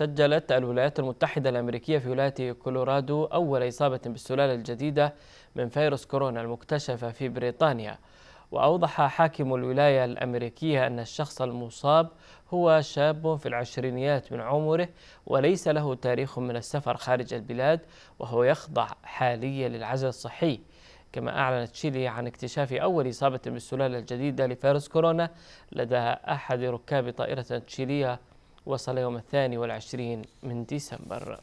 سجلت الولايات المتحدة الأمريكية في ولاية كولورادو أول إصابة بالسلالة الجديدة من فيروس كورونا المكتشفة في بريطانيا وأوضح حاكم الولاية الأمريكية أن الشخص المصاب هو شاب في العشرينيات من عمره وليس له تاريخ من السفر خارج البلاد وهو يخضع حاليا للعزل الصحي كما أعلنت تشيلي عن اكتشاف أول إصابة بالسلالة الجديدة لفيروس كورونا لدى أحد ركاب طائرة تشيلية وصل يوم الثاني والعشرين من ديسمبر